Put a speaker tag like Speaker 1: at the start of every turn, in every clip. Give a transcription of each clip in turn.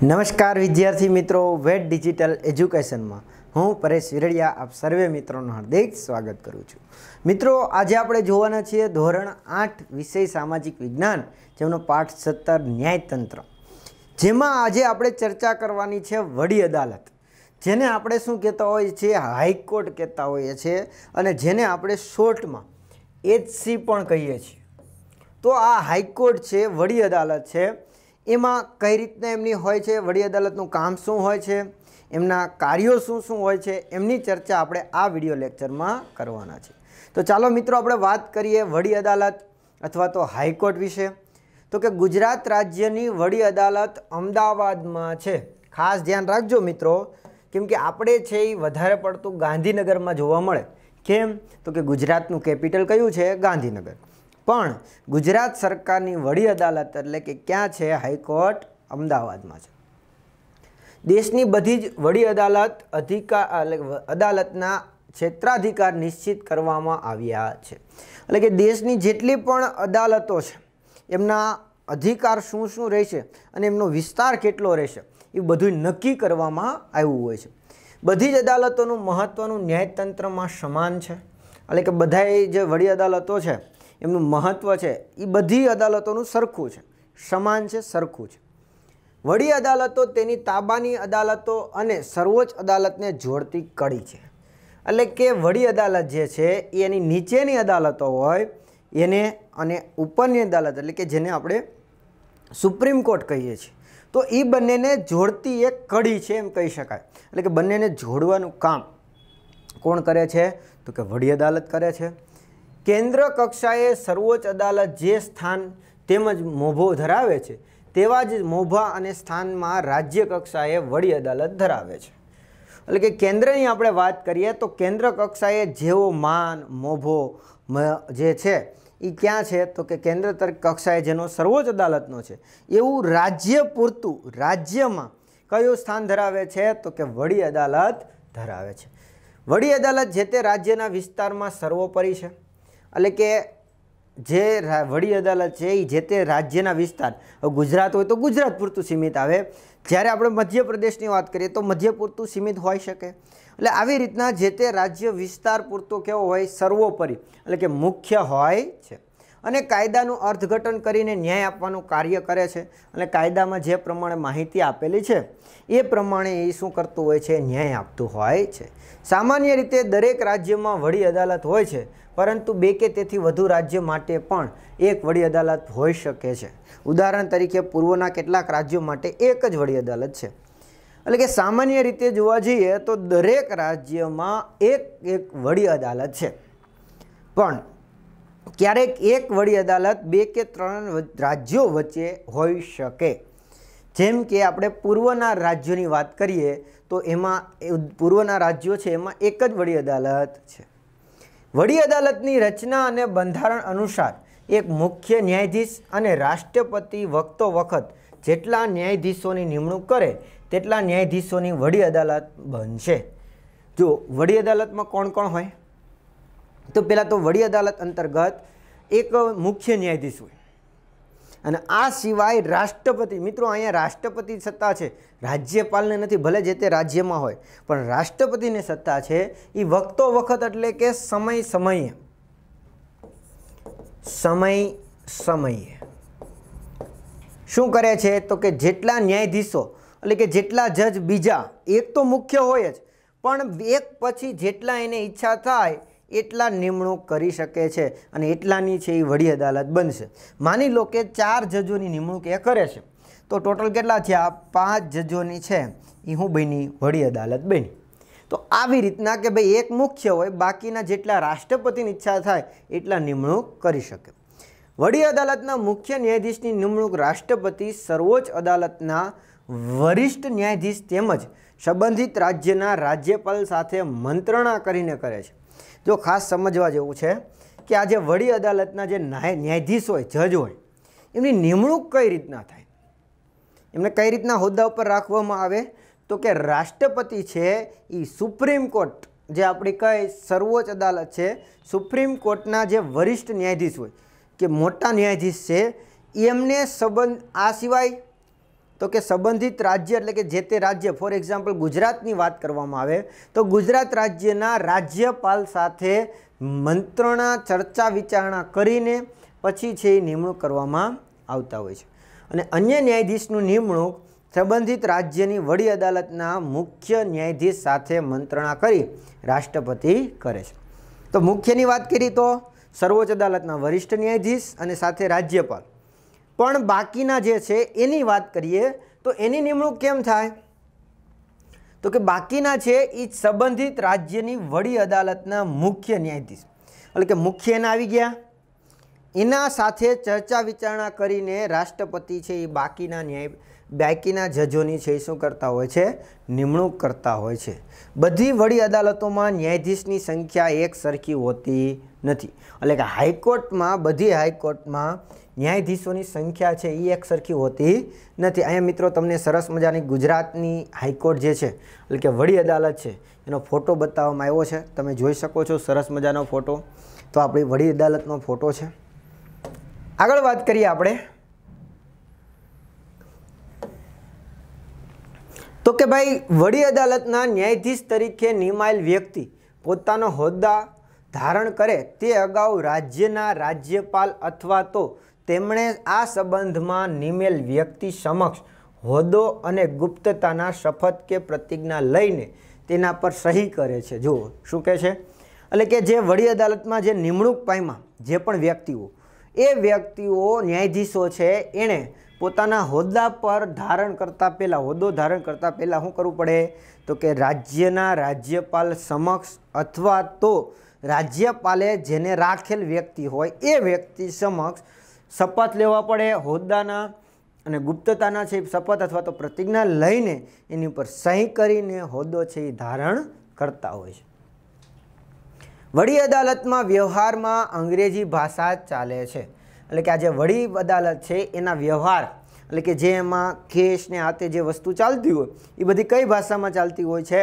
Speaker 1: નમસ્કાર વિદ્યાર્થી મિત્રો વેટ ડિજિટલ એજ્યુકેશનમાં હું પરેશ વિરડિયા આપ સર્વે મિત્રોનું હાર્દિક સ્વાગત કરું છું મિત્રો આજે આપણે જોવાના છીએ ધોરણ આઠ વિષય સામાજિક વિજ્ઞાન જેમનો પાઠ સત્તર ન્યાયતંત્ર જેમાં આજે આપણે ચર્ચા કરવાની છે વડી અદાલત જેને આપણે શું કહેતા હોઈએ છીએ હાઈકોર્ટ કહેતા હોઈએ છીએ અને જેને આપણે શોર્ટમાં એચસી પણ કહીએ છીએ તો આ હાઈકોર્ટ છે વડી અદાલત છે એમાં કઈ રીતના એમની હોય છે વડી અદાલતનું કામ શું હોય છે એમના કાર્યો શું શું હોય છે એમની ચર્ચા આપણે આ વિડીયો લેક્ચરમાં કરવાના છે તો ચાલો મિત્રો આપણે વાત કરીએ વડી અદાલત અથવા તો હાઈકોર્ટ વિશે તો કે ગુજરાત રાજ્યની વડી અદાલત અમદાવાદમાં છે ખાસ ધ્યાન રાખજો મિત્રો કેમકે આપણે છે એ વધારે પડતું ગાંધીનગરમાં જોવા મળે કેમ તો કે ગુજરાતનું કેપિટલ કયું છે ગાંધીનગર પણ ગુજરાત સરકારની વડી અદાલત એટલે કે ક્યાં છે હાઈકોર્ટ અમદાવાદમાં છે દેશની બધી જ વડી અદાલત અધિકાર અદાલતના ક્ષેત્રાધિકાર નિશ્ચિત કરવામાં આવ્યા છે એટલે કે દેશની જેટલી પણ અદાલતો છે એમના અધિકાર શું શું રહેશે અને એમનો વિસ્તાર કેટલો રહેશે એ બધું નક્કી કરવામાં આવ્યું હોય છે બધી જ અદાલતોનું મહત્ત્વનું ન્યાયતંત્રમાં સમાન છે એટલે કે બધાય જે વડી અદાલતો છે એમનું મહત્ત્વ છે એ બધી અદાલતોનું સરખું છે સમાન છે સરખું છે વડી અદાલતો તેની તાબાની અદાલતો અને સર્વોચ્ચ અદાલતને જોડતી કડી છે એટલે કે વડી અદાલત જે છે એ એની નીચેની અદાલતો હોય એને અને ઉપરની અદાલત એટલે કે જેને આપણે સુપ્રીમ કોર્ટ કહીએ છીએ તો એ બંનેને જોડતી એક કડી છે એમ કહી શકાય એટલે કે બંનેને જોડવાનું કામ કોણ કરે છે તો કે વડી અદાલત કરે છે કેન્દ્ર કક્ષાએ સર્વોચ્ચ અદાલત જે સ્થાન તેમજ મોભો ધરાવે છે તેવા જ મોભા અને સ્થાનમાં રાજ્ય કક્ષાએ વડી અદાલત ધરાવે છે એટલે કે કેન્દ્રની આપણે વાત કરીએ તો કેન્દ્ર કક્ષાએ જેવો માન મોભો જે છે એ ક્યાં છે તો કે કેન્દ્ર કક્ષાએ જેનો સર્વોચ્ચ અદાલતનો છે એવું રાજ્ય પૂરતું રાજ્યમાં કયું સ્થાન ધરાવે છે તો કે વડી અદાલત ધરાવે છે વડી અદાલત જે તે રાજ્યના વિસ્તારમાં સર્વોપરી છે એટલે કે જે વડી અદાલત છે એ જે તે રાજ્યના વિસ્તાર ગુજરાત હોય તો ગુજરાત પૂરતું સીમિત આવે જ્યારે આપણે મધ્યપ્રદેશની વાત કરીએ તો મધ્ય પૂરતું સીમિત હોઈ શકે એટલે આવી રીતના જે તે રાજ્ય વિસ્તાર પૂરતો કેવો હોય સર્વોપરી એટલે કે મુખ્ય હોય છે અને કાયદાનું અર્થઘટન કરીને ન્યાય આપવાનું કાર્ય કરે છે અને કાયદામાં જે પ્રમાણે માહિતી આપેલી છે એ પ્રમાણે એ શું કરતું હોય છે ન્યાય આપતું હોય છે સામાન્ય રીતે દરેક રાજ્યમાં વડી અદાલત હોય છે પરંતુ બે કે તેથી વધુ રાજ્ય માટે પણ એક વડી અદાલત હોઈ શકે છે ઉદાહરણ તરીકે પૂર્વના કેટલાક રાજ્યો માટે એક જ વડી અદાલત છે એટલે કે સામાન્ય રીતે જોવા જઈએ તો દરેક રાજ્યમાં એક એક વડી અદાલત છે પણ ક્યારેક એક વડી અદાલત બે કે ત્રણ રાજ્યો વચ્ચે હોઈ શકે જેમ કે આપણે પૂર્વના રાજ્યોની વાત કરીએ તો એમાં પૂર્વના રાજ્યો છે એમાં એક જ વડી અદાલત છે વડી અદાલતની રચના અને બંધારણ અનુસાર એક મુખ્ય ન્યાયાધીશ અને રાષ્ટ્રપતિ વખતો વખત જેટલા ન્યાયાધીશોની નિમણૂક કરે તેટલા ન્યાયાધીશોની વડી અદાલત બનશે જો વડી અદાલતમાં કોણ કોણ હોય તો પહેલાં તો વડી અદાલત અંતર્ગત એક મુખ્ય ન્યાયાધીશ હોય અને આ સિવાય રાષ્ટ્રપતિ મિત્રો અહીંયા રાષ્ટ્રપતિ સત્તા છે રાજ્યપાલને નથી ભલે જે તે રાજ્યમાં હોય પણ રાષ્ટ્રપતિની સત્તા છે એ વખતો વખત એટલે કે સમય સમયે સમય સમયે શું કરે છે તો કે જેટલા ન્યાયાધીશો એટલે કે જેટલા જજ બીજા એક તો મુખ્ય હોય જ પણ એક પછી જેટલા એને ઈચ્છા થાય એટલા નિમણૂક કરી શકે છે અને એટલાની છે એ વડી અદાલત બનશે માની લો કે ચાર જજોની નિમણૂક એ કરે છે તો ટોટલ કેટલા થયા પાંચ જજોની છે એ હું બની વડી અદાલત બની તો આવી રીતના કે ભાઈ એક મુખ્ય હોય બાકીના જેટલા રાષ્ટ્રપતિની ઈચ્છા થાય એટલા નિમણૂક કરી શકે વડી અદાલતના મુખ્ય ન્યાયાધીશની નિમણૂક રાષ્ટ્રપતિ સર્વોચ્ચ અદાલતના વરિષ્ઠ ન્યાયાધીશ તેમજ સંબંધિત રાજ્યના રાજ્યપાલ સાથે મંત્રણા કરીને કરે છે જો ખાસ સમજવા જેવું છે કે આ જે વડી અદાલતના જે ન્યાયાધીશ હોય જજ હોય એમની નિમણૂક કઈ રીતના થાય એમને કઈ રીતના હોદ્દા ઉપર રાખવામાં આવે તો કે રાષ્ટ્રપતિ છે એ સુપ્રીમ કોર્ટ જે આપણી કઈ સર્વોચ્ચ અદાલત છે સુપ્રીમ કોર્ટના જે વરિષ્ઠ ન્યાયાધીશ હોય કે મોટા ન્યાયાધીશ છે એમને સંબંધ આ સિવાય તો કે સંબંધિત રાજ્ય એટલે કે જે તે રાજ્ય ફોર એક્ઝામ્પલ ગુજરાતની વાત કરવામાં આવે તો ગુજરાત રાજ્યના રાજ્યપાલ સાથે મંત્રણા ચર્ચા વિચારણા કરીને પછી છે એ નિમણૂક કરવામાં આવતા હોય છે અને અન્ય ન્યાયાધીશનું નિમણૂક સંબંધિત રાજ્યની વડી અદાલતના મુખ્ય ન્યાયાધીશ સાથે મંત્રણા કરી રાષ્ટ્રપતિ કરે છે તો મુખ્યની વાત કરી તો સર્વોચ્ચ અદાલતના વરિષ્ઠ ન્યાયાધીશ અને સાથે રાજ્યપાલ પણ બાકીના જે છે એની વાત કરીએ તો એની નિમણૂક કેમ થાય તો કે બાકીના છે એ સંબંધિત રાજ્યની વડી અદાલતના મુખ્ય ન્યાયાધીશ એટલે કે મુખ્ય એના આવી ગયા એના સાથે ચર્ચા વિચારણા કરીને રાષ્ટ્રપતિ છે એ બાકીના ન્યાય બાકીના જજોની છે એ શું કરતા હોય છે નિમણૂક કરતા હોય છે બધી વડી અદાલતોમાં ન્યાયાધીશની સંખ્યા એક સરખી હોતી નથી એટલે કે હાઈકોર્ટમાં બધી હાઈકોર્ટમાં ન્યાયાધીશોની સંખ્યા છે એ એક સરખી હોતી નથી અહીંયા મિત્રો તમને સરસ મજાની ગુજરાતની હાઈકોર્ટ જે છે એટલે કે વડી અદાલત છે એનો ફોટો બતાવવામાં આવ્યો છે તમે જોઈ શકો છો સરસ મજાનો ફોટો તો આપણી વડી અદાલતનો ફોટો છે આગળ વાત કરીએ આપણે તો કે ભાઈ વડી અદાલતના ન્યાયાધીશ તરીકે નિમાયેલ વ્યક્તિ પોતાનો હોદ્દા ધારણ કરે તે અગાઉ રાજ્યના રાજ્યપાલ અથવા તો તેમણે આ સંબંધમાં નિમેલ વ્યક્તિ સમક્ષ હોદ્દો અને ગુપ્તતાના શપથ કે પ્રતિજ્ઞા લઈને તેના પર સહી કરે છે જુઓ શું કહે છે એટલે કે જે વડી અદાલતમાં જે નિમણૂક પામ્યા જે પણ વ્યક્તિઓ એ વ્યક્તિઓ ન્યાયાધીશો છે એણે પોતાના હોદ્દા પર ધારણ કરતાં પહેલાં હોદ્દો ધારણ કરતાં પહેલાં શું કરવું પડે તો કે રાજ્યના રાજ્યપાલ સમક્ષ અથવા તો રાજ્યપાલે જેને રાખેલ વ્યક્તિ હોય એ વ્યક્તિ સમક્ષ શપથ લેવા પડે હોદ્દાના અને ગુપ્તતાના છે શપથ અથવા તો પ્રતિજ્ઞા લઈને એની ઉપર સહી કરીને હોદ્દો છે એ ધારણ કરતા હોય છે વડી અદાલતમાં વ્યવહારમાં અંગ્રેજી ભાષા ચાલે છે એટલે કે આજે વડી અદાલત છે એના વ્યવહાર એટલે કે જે એમાં કેસ ને હાથે જે વસ્તુ ચાલતી હોય એ બધી કઈ ભાષામાં ચાલતી હોય છે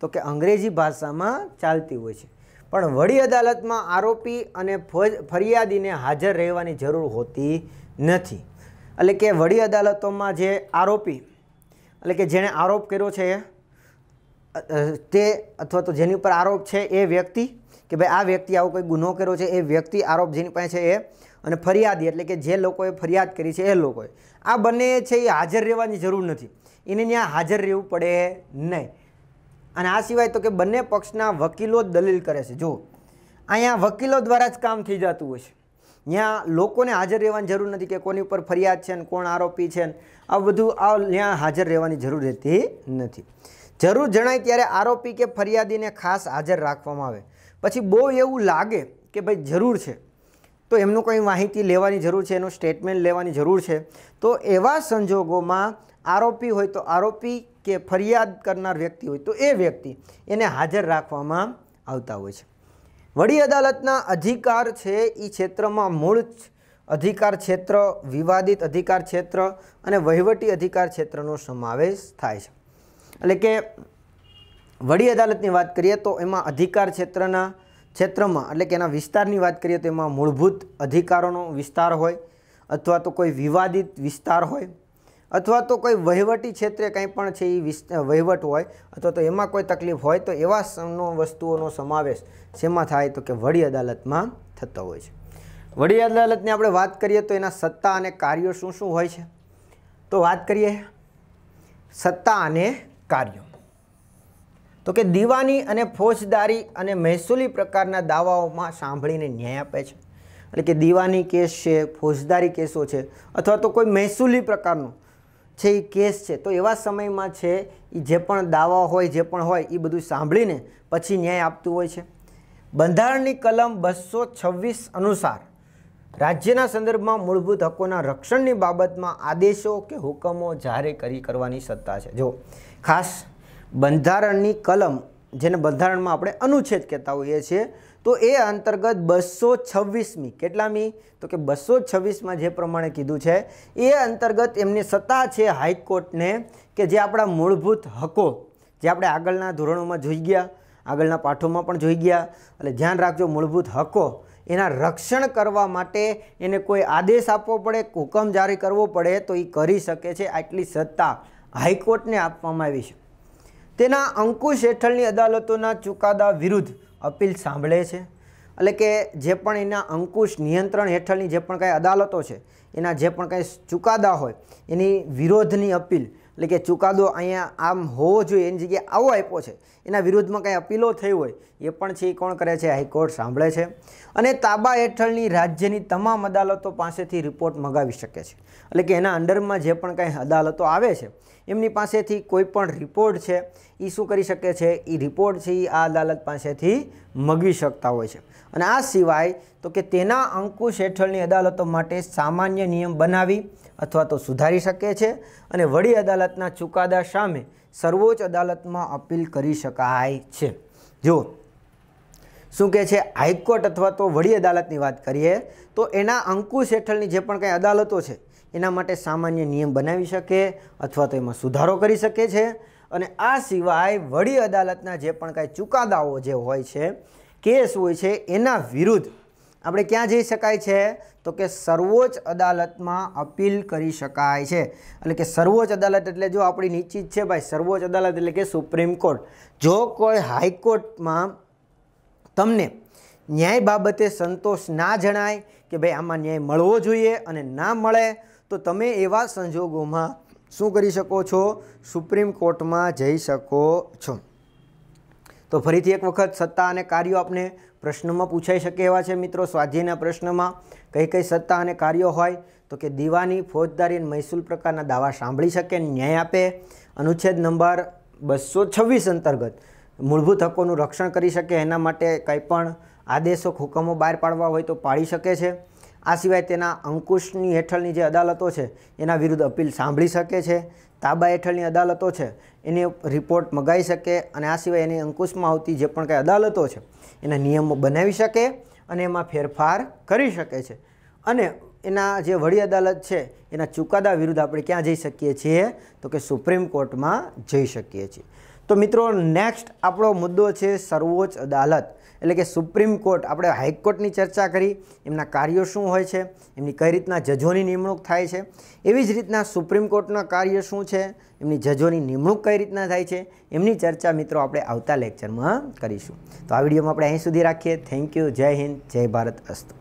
Speaker 1: તો કે અંગ્રેજી ભાષામાં ચાલતી હોય છે પણ વડી અદાલતમાં આરોપી અને ફરિયાદીને હાજર રહેવાની જરૂર હોતી નથી એટલે કે વડી અદાલતોમાં જે આરોપી એટલે કે જેણે આરોપ કર્યો છે તે અથવા તો જેની ઉપર આરોપ છે એ વ્યક્તિ કે ભાઈ આ વ્યક્તિ આવો કોઈ ગુનો કર્યો છે એ વ્યક્તિ આરોપ જેની પાસે છે એ અને ફરિયાદી એટલે કે જે લોકોએ ફરિયાદ કરી છે એ લોકોએ આ બંને છે એ હાજર રહેવાની જરૂર નથી એને ત્યાં હાજર રહેવું પડે નહીં અને આ સિવાય તો કે બંને પક્ષના વકીલો દલીલ કરે છે જો અહીંયા વકીલો દ્વારા જ કામ થઈ જતું હોય છે ત્યાં લોકોને હાજર રહેવાની જરૂર નથી કે કોની ઉપર ફરિયાદ છે ને કોણ આરોપી છે ને આ બધું આ ત્યાં હાજર રહેવાની જરૂર રહેતી નથી જરૂર જણાય ત્યારે આરોપી કે ફરિયાદીને ખાસ હાજર રાખવામાં આવે પછી બહુ એવું લાગે કે ભાઈ જરૂર છે તો એમનું કંઈ માહિતી લેવાની જરૂર છે એનું સ્ટેટમેન્ટ લેવાની જરૂર છે તો એવા સંજોગોમાં આરોપી હોય તો આરોપી કે ફરિયાદ કરનાર વ્યક્તિ હોય તો એ વ્યક્તિ એને હાજર રાખવામાં આવતા હોય છે વડી અદાલતના અધિકાર છે એ ક્ષેત્રમાં મૂળ અધિકાર ક્ષેત્ર વિવાદિત અધિકાર ક્ષેત્ર અને વહીવટી અધિકાર ક્ષેત્રનો સમાવેશ થાય છે એટલે કે વડી અદાલતની વાત કરીએ તો એમાં અધિકાર ક્ષેત્રના ક્ષેત્રમાં એટલે કે એના વિસ્તારની વાત કરીએ તો એમાં મૂળભૂત અધિકારોનો વિસ્તાર હોય અથવા તો કોઈ વિવાદિત વિસ્તાર હોય અથવા તો કોઈ વહીવટી ક્ષેત્રે કંઈ પણ છે એ વહીવટ હોય અથવા તો એમાં કોઈ તકલીફ હોય તો એવા વસ્તુઓનો સમાવેશ શેમાં થાય તો કે વડી અદાલતમાં થતો હોય છે વડી અદાલતની આપણે વાત કરીએ તો એના સત્તા અને કાર્યો શું શું હોય છે તો વાત કરીએ સત્તા અને કાર્યો તો કે દીવાની અને ફોજદારી અને મહેસૂલી પ્રકારના દાવાઓમાં સાંભળીને ન્યાય આપે છે એટલે કે દીવાની કેસ છે ફોજદારી કેસો છે અથવા તો કોઈ મહેસૂલી પ્રકારનો છે એ કેસ છે તો એવા સમયમાં છે એ જે પણ દાવા હોય જે પણ હોય એ બધું સાંભળીને પછી ન્યાય આપતું હોય છે બંધારણની કલમ બસો છવ્વીસ અનુસાર રાજ્યના સંદર્ભમાં મૂળભૂત હકોના રક્ષણની બાબતમાં આદેશો કે હુકમો જાહેર કરી કરવાની સત્તા છે જો ખાસ બંધારણની કલમ જેને બંધારણમાં આપણે અનુચ્છેદ કહેતા હોઈએ છીએ તો એ અંતર્ગત બસો છવ્વીસમી કેટલામી તો કે બસો છવ્વીસમાં જે પ્રમાણે કીધું છે એ અંતર્ગત એમની સત્તા છે હાઈકોર્ટને કે જે આપણા મૂળભૂત હકો જે આપણે આગળના ધોરણોમાં જોઈ ગયા આગળના પાઠોમાં પણ જોઈ ગયા એટલે ધ્યાન રાખજો મૂળભૂત હકો એના રક્ષણ કરવા માટે એને કોઈ આદેશ આપવો પડે હુકમ જારી કરવો પડે તો એ કરી શકે છે આટલી સત્તા હાઈકોર્ટને આપવામાં આવી છે તેના અંકુશ હેઠળની અદાલતોના ચુકાદા વિરુદ્ધ અપીલ સાંભળે છે એટલે કે જે પણ એના અંકુશ નિયંત્રણ હેઠળની જે પણ કાંઈ અદાલતો છે એના જે પણ કાંઈ ચુકાદા હોય એની વિરોધની અપીલ એટલે કે ચુકાદો અહીંયા આમ હોવો જોઈએ એની જગ્યાએ આવો આપ્યો છે એના વિરુદ્ધમાં કંઈ અપીલો થઈ હોય એ પણ છે એ કોણ કરે છે હાઈકોર્ટ સાંભળે છે અને તાબા હેઠળની રાજ્યની તમામ અદાલતો પાસેથી રિપોર્ટ મગાવી શકે છે એટલે કે એના અંડરમાં જે પણ કાંઈ અદાલતો આવે છે એમની પાસેથી કોઈ પણ રિપોર્ટ છે એ શું કરી શકે છે એ રિપોર્ટ છે એ આ અદાલત પાસેથી મગી શકતા હોય છે અને આ સિવાય તો કે તેના અંકુશ હેઠળની અદાલતો માટે સામાન્ય નિયમ બનાવી અથવા તો સુધારી શકે છે અને વડી અદાલતના ચુકાદા સામે સર્વોચ્ચ અદાલતમાં અપીલ કરી શકાય છે જુઓ શું કહે છે હાઈકોર્ટ અથવા તો વડી અદાલતની વાત કરીએ તો એના અંકુશ હેઠળની જે પણ કંઈ અદાલતો છે એના માટે સામાન્ય નિયમ બનાવી શકે અથવા તો એમાં સુધારો કરી શકે છે અને આ સિવાય વડી અદાલતના જે પણ કાંઈ ચુકાદાઓ જે હોય છે કેસ હોય છે એના વિરુદ્ધ આપણે ક્યાં જઈ શકાય છે તો કે સર્વોચ્ચ અદાલતમાં અપીલ કરી શકાય છે એટલે કે સર્વોચ્ચ અદાલત એટલે જો આપણી નિશ્ચિત છે ભાઈ સર્વોચ્ચ અદાલત એટલે કે સુપ્રીમ કોર્ટ જો કોઈ હાઈકોર્ટમાં તમને ન્યાય બાબતે સંતોષ ના જણાય કે ભાઈ આમાં ન્યાય મળવો જોઈએ અને ના મળે તો તમે એવા સંજોગોમાં શું કરી શકો છો સુપ્રીમ કોર્ટમાં જઈ શકો છો તો ફરીથી એક વખત સત્તા અને કાર્યો આપને પ્રશ્નમાં પૂછાઈ શકે એવા છે મિત્રો સ્વાધ્યાયના પ્રશ્નમાં કઈ કઈ સત્તા અને કાર્યો હોય તો કે દીવાની ફોજદારી અને મહેસૂલ પ્રકારના દાવા સાંભળી શકે ન્યાય આપે અનુચ્છેદ નંબર બસો છવ્વીસ અંતર્ગત મૂળભૂત હકોનું રક્ષણ કરી શકે એના માટે કંઈ પણ આદેશો હુકમો બહાર પાડવા હોય તો પાડી શકે છે આ સિવાય તેના અંકુશની હેઠળની જે અદાલતો છે એના વિરુદ્ધ અપીલ સાંભળી શકે છે તાબા હેઠળની અદાલતો છે એની રિપોર્ટ મગાવી શકે અને આ સિવાય એની અંકુશમાં આવતી જે પણ કંઈ અદાલતો છે એના નિયમો બનાવી શકે અને એમાં ફેરફાર કરી શકે છે અને એના જે વડી અદાલત છે એના ચુકાદા વિરુદ્ધ આપણે ક્યાં જઈ શકીએ છીએ તો કે સુપ્રીમ કોર્ટમાં જઈ શકીએ છીએ તો મિત્રો નેક્સ્ટ આપણો મુદ્દો છે સર્વોચ્ચ અદાલત એટલે કે સુપ્રીમ કોર્ટ આપણે હાઈકોર્ટની ચર્ચા કરી એમના કાર્યો શું હોય છે એમની કઈ રીતના જજોની નિમણૂક થાય છે એવી જ રીતના સુપ્રીમ કોર્ટના કાર્ય શું છે એમની જજોની નિમણૂક કઈ રીતના થાય છે એમની ચર્ચા મિત્રો આપણે આવતા લેક્ચરમાં કરીશું તો આ વિડીયોમાં આપણે અહીં સુધી રાખીએ થેન્ક યુ જય હિન્દ જય ભારત અસ્તુ